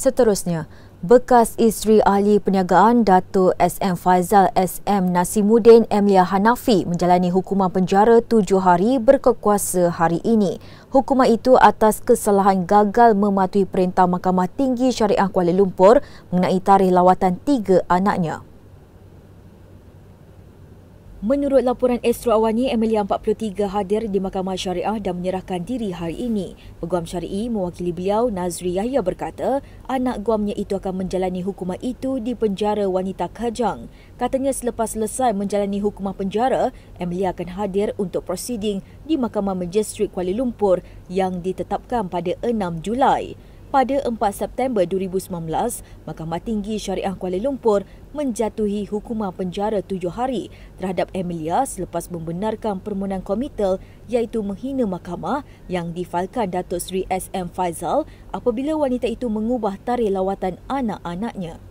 Seterusnya, bekas isteri ahli perniagaan Dato' SM Faizal SM Nasimuddin Emlia Hanafi menjalani hukuman penjara tujuh hari berkekuasa hari ini. Hukuman itu atas kesalahan gagal mematuhi perintah Mahkamah Tinggi Syariah Kuala Lumpur mengenai tarikh lawatan tiga anaknya. Menurut laporan Astro Awani, Amelia 43 hadir di Mahkamah Syariah dan menyerahkan diri hari ini. Peguam Syari'i mewakili beliau, Nazri Yahya berkata, anak guamnya itu akan menjalani hukuman itu di penjara wanita Kajang. Katanya selepas selesai menjalani hukuman penjara, Amelia akan hadir untuk prosiding di Mahkamah Majestrik Kuala Lumpur yang ditetapkan pada 6 Julai pada 4 September 2019, Mahkamah Tinggi Syariah Kuala Lumpur menjatuhi hukuman penjara tujuh hari terhadap Emilia selepas membenarkan permohonan komitel, iaitu menghina mahkamah yang difailkan Datuk Seri SM Faizal apabila wanita itu mengubah tarikh lawatan anak-anaknya.